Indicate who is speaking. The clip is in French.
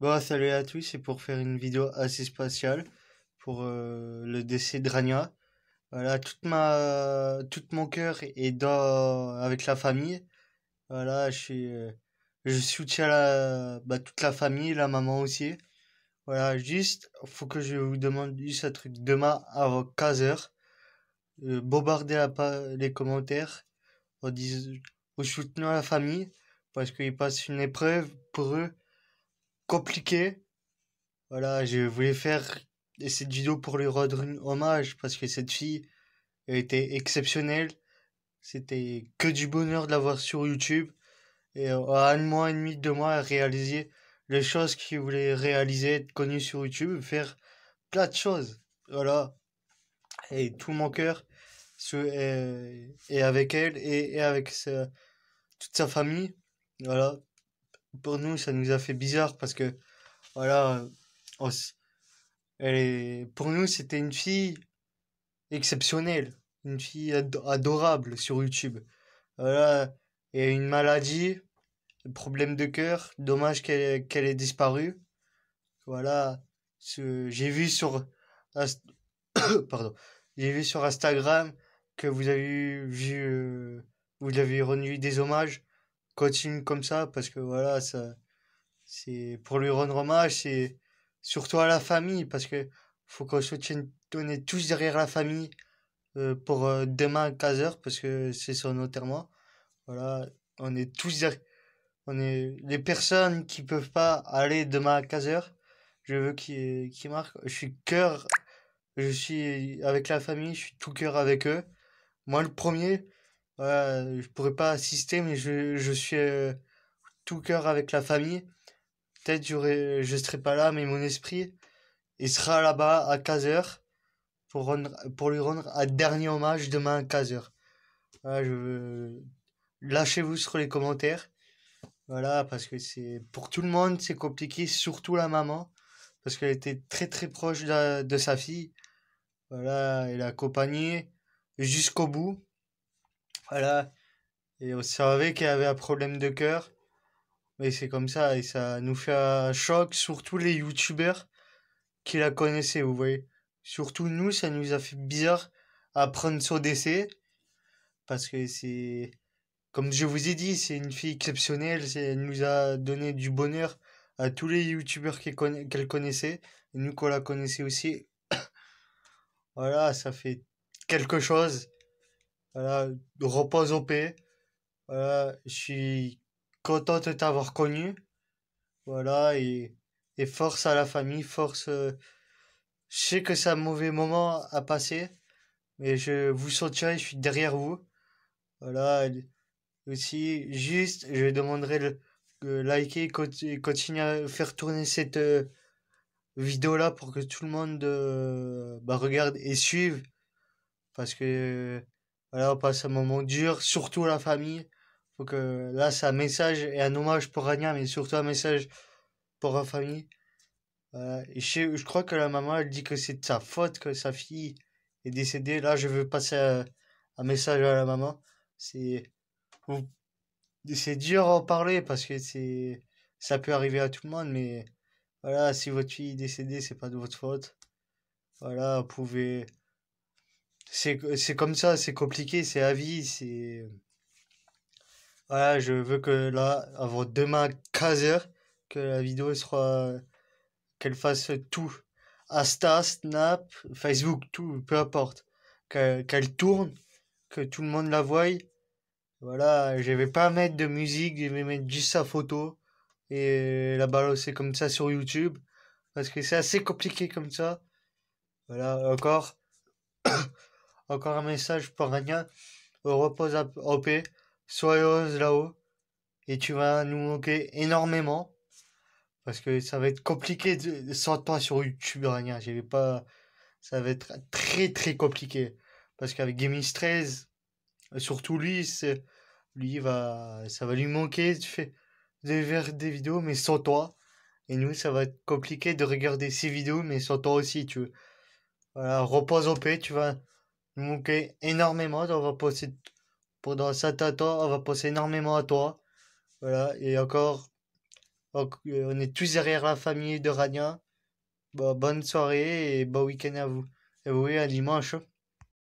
Speaker 1: Bon, bah, salut à tous, c'est pour faire une vidéo assez spatiale pour euh, le décès de Rania. Voilà, toute ma, tout mon cœur est dans, avec la famille. Voilà, je euh, je soutiens la, bah, toute la famille, la maman aussi. Voilà, juste, faut que je vous demande juste un truc demain avant 15h. Euh, bombardez les commentaires en, dis, en soutenant la famille parce qu'ils passent une épreuve pour eux compliqué. Voilà, je voulais faire cette vidéo pour lui rendre hommage parce que cette fille était exceptionnelle. C'était que du bonheur de la voir sur YouTube. Et à euh, un mois et demi, deux mois, elle réalisait les choses qu'il voulait réaliser, être connu sur YouTube, faire plein de choses. Voilà. Et tout mon cœur est, avec elle et, avec toute sa famille. Voilà pour nous, ça nous a fait bizarre parce que, voilà, elle pour nous, c'était une fille exceptionnelle, une fille adorable sur YouTube. Voilà, et une maladie, un problème de cœur, dommage qu'elle qu'elle ait disparu. Voilà, j'ai vu sur pardon, j'ai vu sur Instagram que vous avez vu, euh, vous avez rendu des hommages continue comme ça parce que voilà, ça, c'est pour lui rendre hommage, c'est surtout à la famille parce que faut qu'on se on est tous derrière la famille euh, pour euh, demain à 15h parce que c'est son enterrement. Voilà, on est tous derrière. On est les personnes qui peuvent pas aller demain à 15h. Je veux qu'ils qui marquent. Je suis cœur, je suis avec la famille, je suis tout cœur avec eux. Moi le premier, voilà, je pourrais pas assister, mais je, je suis euh, tout cœur avec la famille. Peut-être je serai pas là, mais mon esprit, il sera là-bas à 15h pour, rendre, pour lui rendre un dernier hommage demain à 15h. je, lâchez-vous sur les commentaires. Voilà, parce que c'est pour tout le monde, c'est compliqué, surtout la maman, parce qu'elle était très très proche de, de sa fille. Voilà, elle a accompagné jusqu'au bout. Voilà. Et on savait qu'elle avait un problème de cœur. Mais c'est comme ça, et ça nous fait un choc, surtout les youtubeurs qui la connaissaient, vous voyez. Surtout nous, ça nous a fait bizarre à prendre son décès. Parce que c'est. Comme je vous ai dit, c'est une fille exceptionnelle, elle nous a donné du bonheur à tous les youtubeurs qu'elle connaissait. Et nous qu'on la connaissait aussi. voilà, ça fait quelque chose. Voilà, repose au paix. Voilà, je suis content de t'avoir connu. Voilà, et, force à la famille, force. Euh, je sais que c'est un mauvais moment à passer, mais je vous soutiens, je suis derrière vous. Voilà, aussi, juste, je demanderai de liker, continuer à faire tourner cette euh, vidéo-là pour que tout le monde euh, bah, regarde et suive. Parce que voilà, on passe un moment dur, surtout la famille. Faut que là, c'est un message et un hommage pour Rania, mais surtout un message pour la famille. et je, crois que la maman, elle dit que c'est de sa faute que sa fille est décédée. Là, je veux passer un, message à la maman. C'est c'est dur à en parler parce que c'est ça peut arriver à tout le monde, mais voilà, si votre fille est décédée, c'est pas de votre faute. Voilà, vous pouvez c'est comme ça, c'est compliqué, c'est à vie, c'est. Voilà, je veux que là, avant demain 15h, que la vidéo soit. qu'elle fasse tout. Asta, Snap, Facebook, tout, peu importe. Qu'elle tourne, que tout le monde la voie. Voilà, je vais pas mettre de musique, je vais mettre juste sa photo et la balancer comme ça sur YouTube. Parce que c'est assez compliqué comme ça. Voilà, encore. Encore un message pour Rania. Repose en paix. Sois heureuse là-haut. Et tu vas nous manquer énormément. Parce que ça va être compliqué de, sans toi sur YouTube, Rania. pas. Ça va être très très compliqué. Parce qu'avec Gaming 13, surtout lui, lui va, ça va lui manquer de, de faire des vidéos, mais sans toi. Et nous, ça va être compliqué de regarder ces vidéos, mais sans toi aussi, tu veux. Voilà, repose en paix, tu vas Ok, énormément. On va pendant certains temps, on va penser énormément à toi. Voilà, et encore, euh, on est tous derrière la famille de Rania. bonne soirée et bon week-end à vous. Et oui, à dimanche. Hein.